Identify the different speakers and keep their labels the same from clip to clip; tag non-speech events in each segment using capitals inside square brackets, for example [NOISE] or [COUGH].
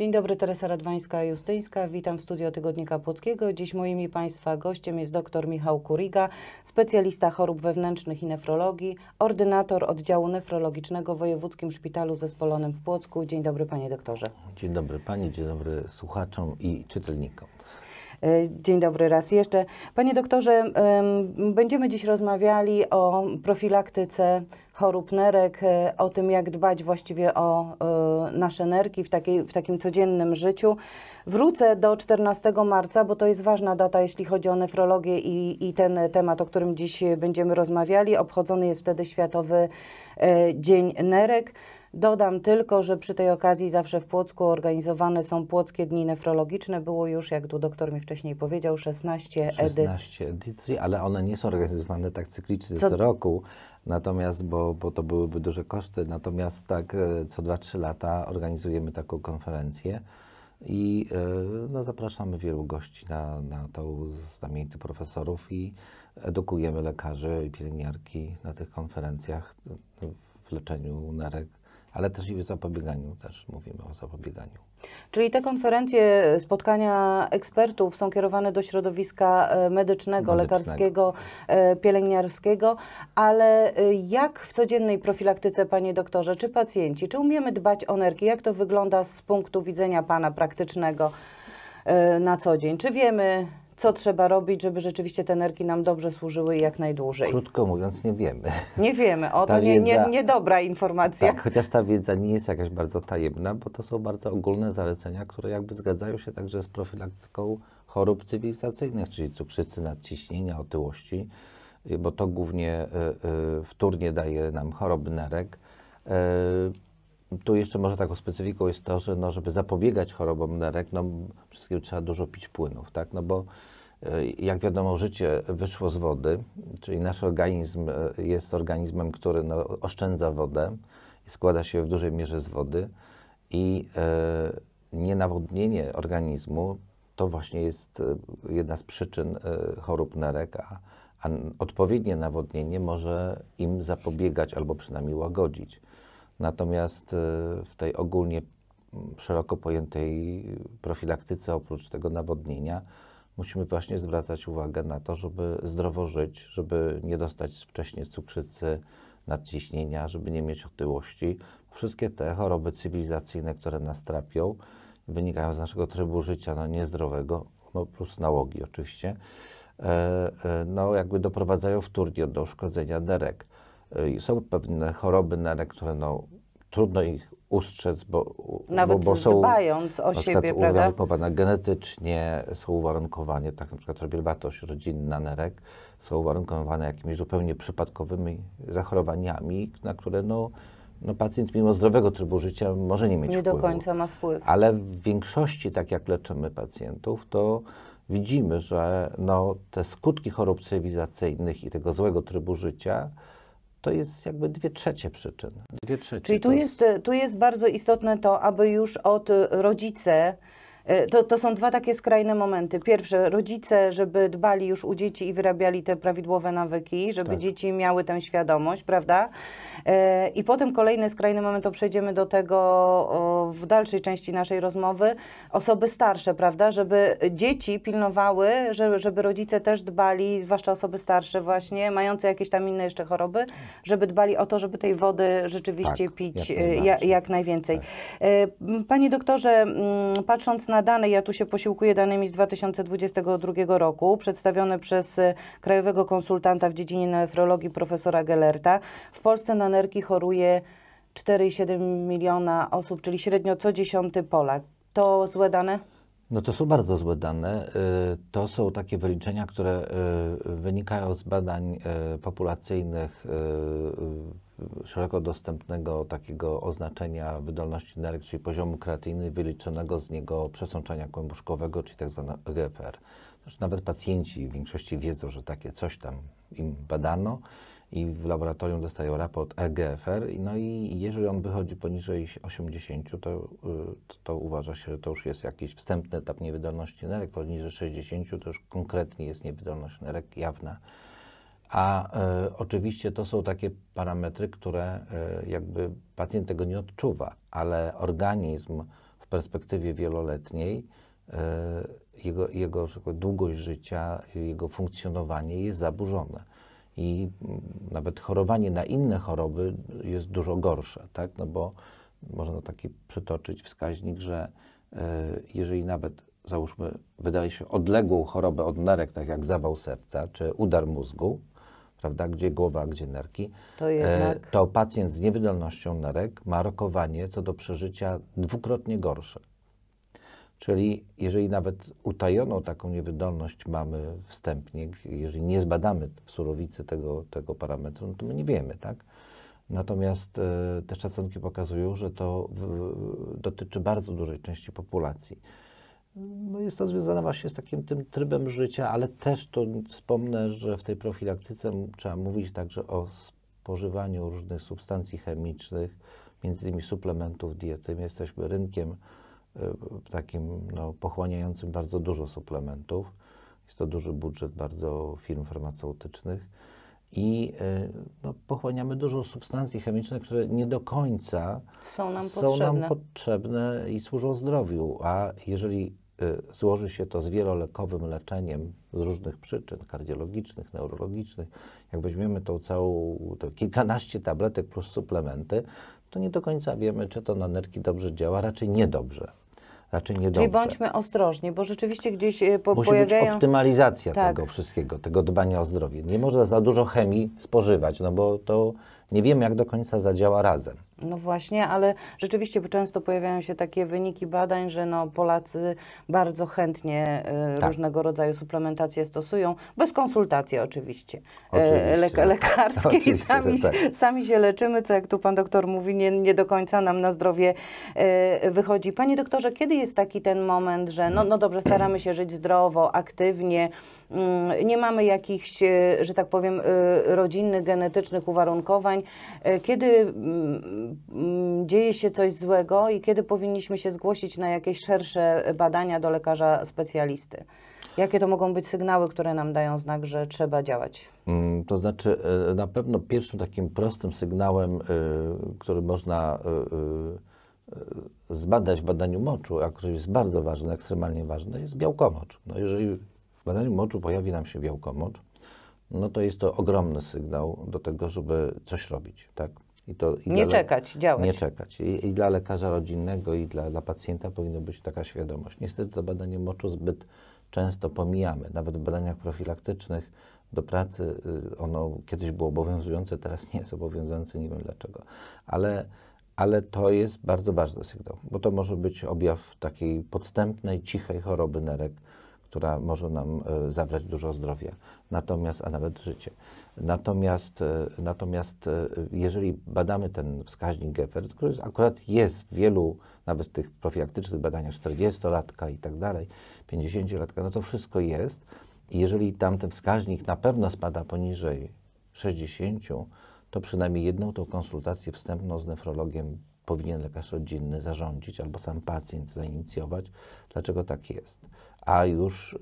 Speaker 1: Dzień dobry, Teresa Radwańska-Justyńska. Witam w studio Tygodnika Płockiego. Dziś moimi Państwa gościem jest dr Michał Kuriga, specjalista chorób wewnętrznych i nefrologii, ordynator oddziału nefrologicznego w Wojewódzkim Szpitalu Zespolonym w Płocku. Dzień dobry, panie doktorze. Dzień dobry pani, dzień dobry słuchaczom
Speaker 2: i czytelnikom.
Speaker 1: E, dzień dobry raz jeszcze. Panie doktorze, będziemy dziś rozmawiali o profilaktyce chorób nerek, e, o tym jak dbać właściwie o e, nasze nerki w, takiej, w takim codziennym życiu. Wrócę do 14 marca, bo to jest ważna data, jeśli chodzi o nefrologię i, i ten temat, o którym dziś będziemy rozmawiali. Obchodzony jest wtedy Światowy Dzień Nerek. Dodam tylko, że przy tej okazji zawsze w Płocku organizowane są Płockie Dni Nefrologiczne. Było już, jak tu doktor mi wcześniej powiedział, 16, edycji. 16
Speaker 2: edycji, ale one nie są organizowane tak cyklicznie co, co roku, natomiast, bo, bo to byłyby duże koszty, natomiast tak e, co 2-3 lata organizujemy taką konferencję. I e, no, zapraszamy wielu gości na, na tą znamienitych profesorów i edukujemy lekarzy i pielęgniarki na tych konferencjach w leczeniu nerek ale też i w zapobieganiu, też mówimy o zapobieganiu.
Speaker 1: Czyli te konferencje, spotkania ekspertów są kierowane do środowiska e, medycznego, medycznego. lekarskiego, e, pielęgniarskiego, ale e, jak w codziennej profilaktyce, panie doktorze, czy pacjenci, czy umiemy dbać o nerki? Jak to wygląda z punktu widzenia pana praktycznego na co dzień? Czy wiemy, co trzeba robić, żeby rzeczywiście te nerki nam dobrze służyły jak najdłużej?
Speaker 2: Krótko mówiąc, nie wiemy.
Speaker 1: Nie wiemy, o to nie, dobra nie, informacja. Tak,
Speaker 2: chociaż ta wiedza nie jest jakaś bardzo tajemna, bo to są bardzo ogólne zalecenia, które jakby zgadzają się także z profilaktyką chorób cywilizacyjnych, czyli cukrzycy, nadciśnienia, otyłości, y, bo to głównie y, y, wtórnie daje nam choroby nerek tu jeszcze może taką specyfiką jest to, że no, żeby zapobiegać chorobom nerek, no wszystkiego trzeba dużo pić płynów, tak? No bo y, jak wiadomo, życie wyszło z wody, czyli nasz organizm y, jest organizmem, który no, oszczędza wodę i składa się w dużej mierze z wody i e, nienawodnienie organizmu to właśnie jest jedna z przyczyn chorób nerek, a, a odpowiednie nawodnienie może im zapobiegać albo przynajmniej łagodzić. Natomiast y, w tej ogólnie szeroko pojętej profilaktyce, oprócz tego nawodnienia, musimy właśnie zwracać uwagę na to, żeby zdrowo żyć, żeby nie dostać wcześniej cukrzycy, nadciśnienia, żeby nie mieć otyłości. Wszystkie te choroby cywilizacyjne, które nas trapią, wynikają z naszego trybu życia no, niezdrowego, no, plus nałogi oczywiście, e, e, no, jakby doprowadzają wtórnie do uszkodzenia nerek. E, są pewne choroby, na które no, trudno ich ustrzec, bo, Nawet bo, bo są dbając o siebie, uwarunkowane genetycznie, są uwarunkowane, tak na przykład robielwatość rodzinna, nerek, są uwarunkowane jakimiś zupełnie przypadkowymi zachorowaniami, na które no, no pacjent mimo zdrowego trybu życia może nie mieć nie wpływu. Nie do końca
Speaker 1: ma wpływ. Ale
Speaker 2: w większości, tak jak leczymy pacjentów, to widzimy, że no, te skutki chorób cywilizacyjnych i tego złego trybu życia to jest jakby dwie trzecie przyczyn. Dwie trzecie Czyli tu
Speaker 1: jest, tu jest bardzo istotne to, aby już od rodzice E, to, to są dwa takie skrajne momenty. Pierwsze, rodzice, żeby dbali już u dzieci i wyrabiali te prawidłowe nawyki, żeby tak. dzieci miały tę świadomość, prawda? E, I potem kolejny skrajny moment, to przejdziemy do tego w dalszej części naszej rozmowy, osoby starsze, prawda? Żeby dzieci pilnowały, żeby, rodzice też dbali, zwłaszcza osoby starsze właśnie, mające jakieś tam inne jeszcze choroby, żeby dbali o to, żeby tej wody rzeczywiście tak, pić jak e, najwięcej. Jak, jak najwięcej. Tak. Panie doktorze, patrząc na dane, ja tu się posiłkuję danymi z 2022 roku, przedstawione przez e, krajowego konsultanta w dziedzinie nefrologii profesora Gellerta. W Polsce na nerki choruje 4,7 miliona osób, czyli średnio co dziesiąty Polak. To złe dane?
Speaker 2: No to są bardzo złe dane. Y, to są takie wyliczenia, które y, wynikają z badań y, populacyjnych szeroko dostępnego takiego oznaczenia wydolności nerek, czyli poziomu kreatyny wyliczonego z niego przesączenia kłębuszkowego, czyli tak zwane GFR. Zresztą nawet pacjenci w większości wiedzą, że takie coś tam im badano i w laboratorium dostają raport EGFR, no i jeżeli on wychodzi poniżej 80, to, y, to, uważa się, że to już jest jakiś wstępny etap niewydolności nerek, poniżej 60 to już konkretnie jest niewydolność nerek jawna. A y, oczywiście to są takie parametry, które y, jakby pacjent tego nie odczuwa, ale organizm w perspektywie wieloletniej, jego, jego tak długość życia, jego funkcjonowanie jest zaburzone i nawet chorowanie na inne choroby jest dużo gorsze, tak? No bo można taki przytoczyć wskaźnik, że e, jeżeli nawet załóżmy, wydaje się odległą chorobę od nerek, tak jak zawał serca czy udar mózgu, prawda, gdzie głowa, gdzie nerki,
Speaker 1: to, jednak... E,
Speaker 2: to pacjent z niewydolnością nerek ma rokowanie co do przeżycia dwukrotnie gorsze. Czyli jeżeli nawet utajoną taką niewydolność mamy wstępnie, jeżeli nie zbadamy w surowicy tego, tego parametru, no to my nie wiemy, tak? Natomiast y, te szacunki pokazują, że to w, dotyczy bardzo dużej części populacji. No jest to związane właśnie z takim tym trybem życia, ale też to wspomnę, że w tej profilaktyce trzeba mówić także o spożywaniu różnych substancji chemicznych, między innymi suplementów diety. My jesteśmy rynkiem takim no, pochłaniającym bardzo dużo suplementów. Jest to duży budżet bardzo firm farmaceutycznych i e, no, pochłaniamy dużo substancji chemicznych, które nie do końca
Speaker 1: są nam, są potrzebne. nam
Speaker 2: potrzebne i służą zdrowiu. A jeżeli e, złoży się to z wielolekowym leczeniem z różnych przyczyn kardiologicznych, neurologicznych. Jak weźmiemy tą całą, to kilkanaście tabletek plus suplementy, to nie do końca wiemy, czy to na nerki dobrze działa, raczej niedobrze. Raczej niedobrze. Czyli bądźmy
Speaker 1: ostrożni, bo rzeczywiście gdzieś e, po, Musi pojawiają... być
Speaker 2: optymalizacja tak. tego wszystkiego, tego dbania o zdrowie. Nie można za dużo chemii spożywać, no bo to nie wiemy, jak do końca zadziała razem.
Speaker 1: No właśnie, ale rzeczywiście często pojawiają się takie wyniki badań, że no Polacy bardzo chętnie e, tak. różnego rodzaju suplementacje stosują, bez konsultacji oczywiście, e, oczywiście. Le no. lekarskiej. [LAUGHS] Oczywiście, sami, tak. sami się leczymy, co jak tu pan doktor mówi, nie, nie do końca nam na zdrowie e, wychodzi. Panie doktorze, kiedy jest taki ten moment, że no, no dobrze, staramy się żyć zdrowo, aktywnie, Mm, nie mamy jakichś, e, że tak powiem, e, rodzinnych, genetycznych uwarunkowań. E, kiedy mm, mm, dzieje się coś złego i kiedy powinniśmy się zgłosić na jakieś szersze badania do lekarza specjalisty? Jakie to mogą być sygnały, które nam dają znak, że trzeba działać?
Speaker 2: To znaczy, na pewno pierwszym takim prostym sygnałem, który można zbadać w badaniu moczu, a który jest bardzo ważny, ekstremalnie ważny, jest białkomocz. No jeżeli w badaniu moczu pojawi nam się białkomocz, no to jest to ogromny sygnał do tego, żeby coś robić, tak? I to, i nie dla, czekać, działać. Nie czekać. I, I, dla lekarza rodzinnego, i dla, dla pacjenta powinna być taka świadomość. Niestety to badanie moczu zbyt często pomijamy. Nawet w badaniach profilaktycznych do pracy y, ono kiedyś było obowiązujące, teraz nie jest obowiązujące, nie wiem dlaczego. Ale, ale to jest bardzo ważny sygnał, bo to może być objaw takiej podstępnej, cichej choroby nerek, która może nam e, zabrać dużo zdrowia, natomiast, a nawet życie. Natomiast, e, natomiast e, jeżeli badamy ten wskaźnik Geffert, który akurat jest w wielu, nawet w tych profilaktycznych badaniach 40-latka i tak dalej, 50-latka, no to wszystko jest. jeżeli tamten wskaźnik na pewno spada poniżej 60, to przynajmniej jedną tą konsultację wstępną z nefrologiem powinien lekarz rodzinny zarządzić albo sam pacjent zainicjować. Dlaczego tak jest? a już y,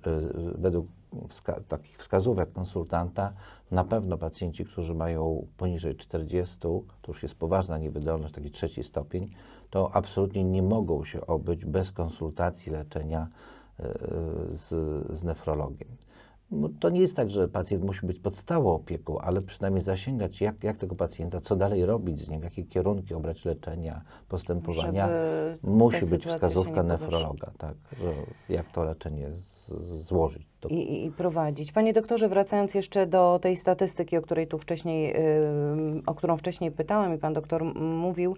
Speaker 2: według wska takich wskazówek konsultanta na pewno pacjenci, którzy mają poniżej 40, to już jest poważna niewydolność, taki trzeci stopień, to absolutnie nie mogą się obyć bez konsultacji leczenia y, y, z, z nefrologiem. No, to nie jest tak, że pacjent musi być pod opieką, ale przynajmniej zasięgać, jak, jak tego pacjenta, co dalej robić z nim, jakie kierunki obrać leczenia, postępowania. Żeby Musi być wskazówka nefrologa, tak, że jak to leczenie złożyć.
Speaker 1: To... I, I, prowadzić. Panie doktorze, wracając jeszcze do tej statystyki, o której tu wcześniej, o którą wcześniej pytałem i pan doktor mówił,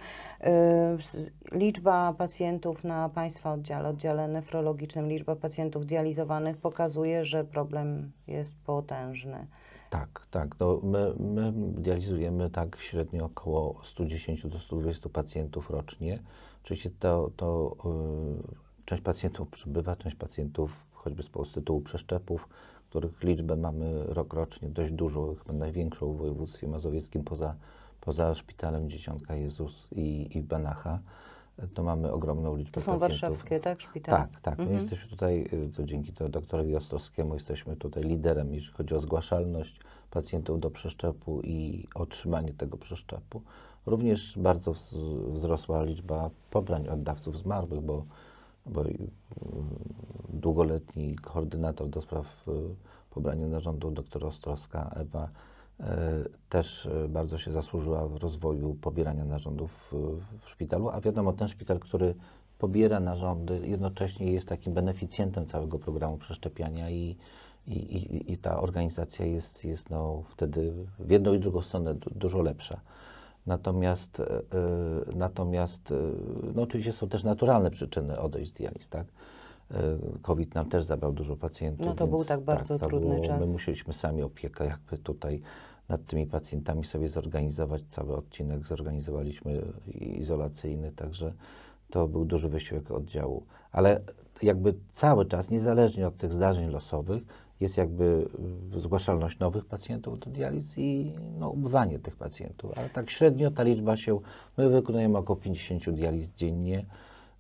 Speaker 1: liczba pacjentów na państwa oddziale, oddziale nefrologicznym, liczba pacjentów dializowanych pokazuje, że problem jest potężny.
Speaker 2: Tak, tak. No my, my dializujemy tak średnio około 110 do 120 pacjentów rocznie. Oczywiście to, to yy Część pacjentów przybywa, część pacjentów choćby z tytułu przeszczepów, których liczbę mamy rokrocznie dość dużą, chyba największą w województwie mazowieckim poza, poza szpitalem Dziesiątka Jezus i, i Banacha. To mamy ogromną liczbę pacjentów. To są pacjentów. warszawskie,
Speaker 1: tak, szpitale? Tak, tak. My mhm. jesteśmy
Speaker 2: tutaj, y, to dzięki to doktorowi Ostrowskiemu jesteśmy tutaj liderem, jeśli chodzi o zgłaszalność pacjentów do przeszczepu i otrzymanie tego przeszczepu. Również bardzo wzrosła liczba pobrań oddawców zmarłych, bo bo y, długoletni koordynator do spraw y, pobrania narządu, dr Ostrowska Ewa, y, też bardzo się zasłużyła w rozwoju pobierania narządów w szpitalu, a wiadomo, ten szpital, który pobiera narządy, jednocześnie jest takim beneficjentem całego programu przeszczepiania i, i, i, i ta organizacja jest, jest no wtedy w jedną i drugą stronę dużo lepsza. Natomiast, e, e, natomiast e, no oczywiście są też naturalne przyczyny odejść z dializ, tak? COVID nam też zabrał dużo pacjentów. No to więc, był tak, tak bardzo tak, trudny było, czas. My musieliśmy sami opiekę jakby tutaj nad tymi pacjentami sobie zorganizować. Cały odcinek zorganizowaliśmy izolacyjny, także to był duży wysiłek oddziału. Ale jakby cały czas, niezależnie od tych zdarzeń losowych, jest jakby y, zgłaszalność nowych pacjentów do dializ i no, ubywanie tych pacjentów. Ale tak średnio ta liczba się, my wykonujemy około 50 dializ dziennie,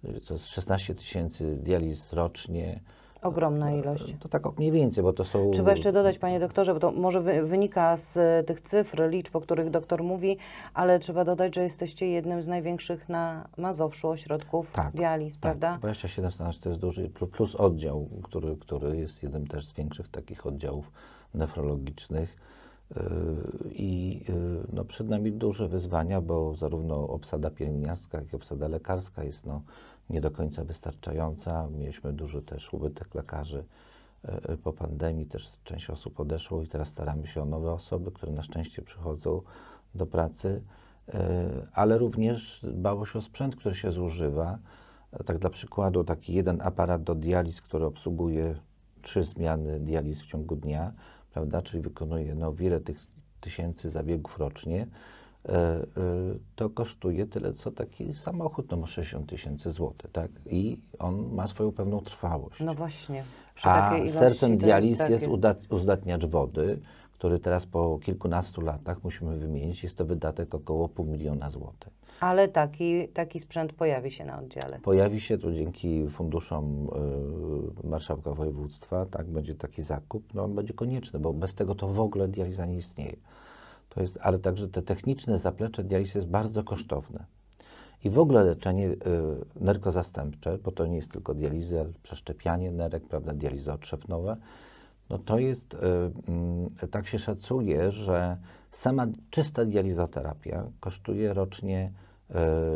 Speaker 2: y, to jest 16 tysięcy dializ rocznie,
Speaker 1: Ogromna ilość.
Speaker 2: To tak mniej więcej, bo to są. Trzeba jeszcze
Speaker 1: dodać, panie doktorze, bo to może wy, wynika z e, tych cyfr, liczb, o których doktor mówi, ale trzeba dodać, że jesteście jednym z największych na Mazowszu ośrodków tak, dializ, tak. prawda?
Speaker 2: 27 znaczy, to jest duży, plus oddział, który, który jest jednym też z większych takich oddziałów nefrologicznych. I y, no, przed nami duże wyzwania, bo zarówno obsada pielęgniarska, jak i obsada lekarska jest no, nie do końca wystarczająca. Mieliśmy duży też ubytek lekarzy y, y, po pandemii, też część osób odeszło i teraz staramy się o nowe osoby, które na szczęście przychodzą do pracy, ale również bało się o sprzęt, który się zużywa. Tak dla przykładu, taki jeden aparat do dializ, który obsługuje trzy zmiany dializ w ciągu dnia, prawda, czyli wykonuje no, wiele tych tysięcy zabiegów rocznie, e, e, to kosztuje tyle, co taki samochód, no ma 60 tysięcy złotych, tak? I on ma swoją pewną trwałość. No właśnie. Przy A sercem dializ jest, jest uzdatniacz wody, który teraz po kilkunastu latach musimy wymienić. Jest to wydatek około pół miliona złotych.
Speaker 1: Ale taki, taki sprzęt pojawi się na oddziale.
Speaker 2: Pojawi się tu dzięki funduszom y, marszałka województwa, tak, będzie taki zakup. No on będzie konieczny, bo bez tego to w ogóle dializa nie istnieje. To jest, ale także te techniczne zaplecze dializy jest bardzo kosztowne. I w ogóle leczenie y, nerkozastępcze, bo to nie jest tylko ale przeszczepianie nerek, prawda, dializy odszewnowe, no to jest, y, mm, tak się szacuje, że sama czysta dializoterapia kosztuje rocznie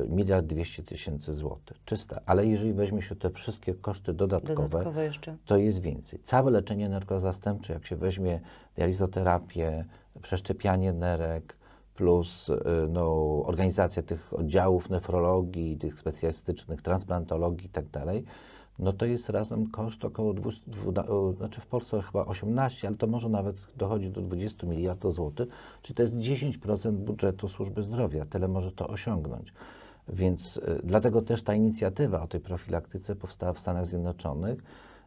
Speaker 2: y, miliard dwieście tysięcy złotych. Czysta, ale jeżeli weźmie się te wszystkie koszty dodatkowe, dodatkowe to jest więcej. Całe leczenie nerkozastępcze, jak się weźmie dializoterapię, przeszczepianie nerek, plus y, no, organizacja tych oddziałów nefrologii, tych specjalistycznych transplantologii i tak dalej, no to jest razem koszt około 200, znaczy w Polsce chyba 18, ale to może nawet dochodzi do 20 miliardów złotych, czyli to jest 10% budżetu służby zdrowia, tyle może to osiągnąć. Więc y, dlatego też ta inicjatywa o tej profilaktyce powstała w Stanach Zjednoczonych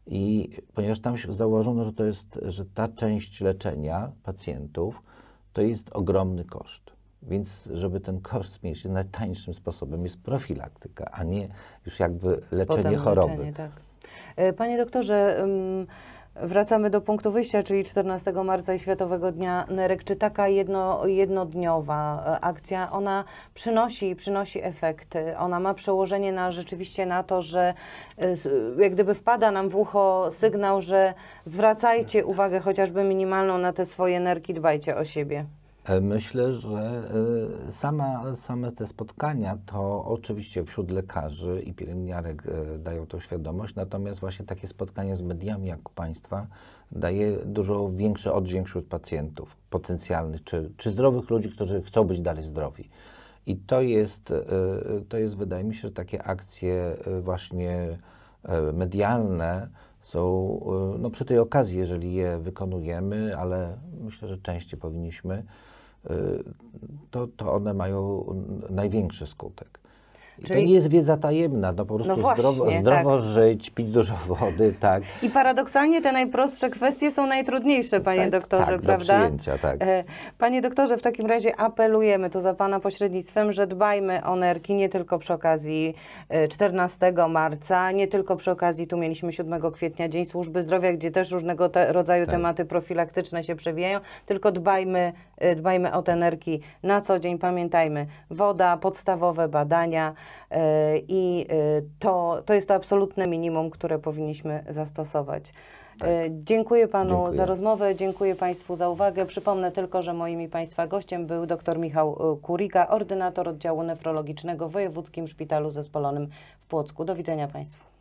Speaker 2: i ponieważ tam założono, że to jest, że ta część leczenia pacjentów to jest ogromny koszt. Więc, żeby ten koszt zmniejszyć, najtańszym sposobem jest profilaktyka, a nie już jakby leczenie Potem choroby. Leczenie,
Speaker 1: tak. E, panie doktorze, wracamy do punktu wyjścia, czyli 14 marca i Światowego Dnia Nerek. Czy taka jedno, jednodniowa e, akcja, ona przynosi przynosi efekty? Ona ma przełożenie na rzeczywiście na to, że e, jak gdyby wpada nam w ucho sygnał, że zwracajcie uwagę chociażby minimalną na te swoje nerki, dbajcie o siebie.
Speaker 2: E, myślę, że e, sama, same te spotkania to oczywiście wśród lekarzy i pielęgniarek e, dają tą świadomość, natomiast właśnie takie spotkanie z mediami jak państwa daje dużo większy oddźwięk wśród pacjentów potencjalnych czy, czy zdrowych ludzi, którzy chcą być dalej zdrowi. I to jest, to jest, wydaje mi się, że takie akcje właśnie medialne są, no przy tej okazji, jeżeli je wykonujemy, ale myślę, że częściej powinniśmy, Y, to, to one mają największy skutek. Czyli... To nie jest wiedza tajemna, no po no prostu no właśnie, zdrowo, tak. zdrowo tak. żyć, pić dużo wody, tak.
Speaker 1: I paradoksalnie te najprostsze kwestie są najtrudniejsze, panie tak, doktorze, tak, prawda? Do przyjęcia, tak. E, panie doktorze, w takim razie apelujemy tu za pana pośrednictwem, że dbajmy o nerki nie tylko przy okazji 14 e, marca, nie tylko przy okazji, tu mieliśmy 7 kwietnia Dzień Służby Zdrowia, gdzie też różnego te rodzaju tak. tematy profilaktyczne się przewijają, tylko dbajmy, e, dbajmy o te nerki na co dzień, pamiętajmy, woda, podstawowe badania, E, I e, to, to jest to absolutne minimum, które powinniśmy zastosować. E, tak. Dziękuję panu dziękuję. za rozmowę, dziękuję państwu za uwagę. Przypomnę tylko, że moim i państwa gościem był dr Michał Kuriga, ordynator oddziału nefrologicznego w Wojewódzkim Szpitalu Zespolonym w Płocku. Do widzenia państwu.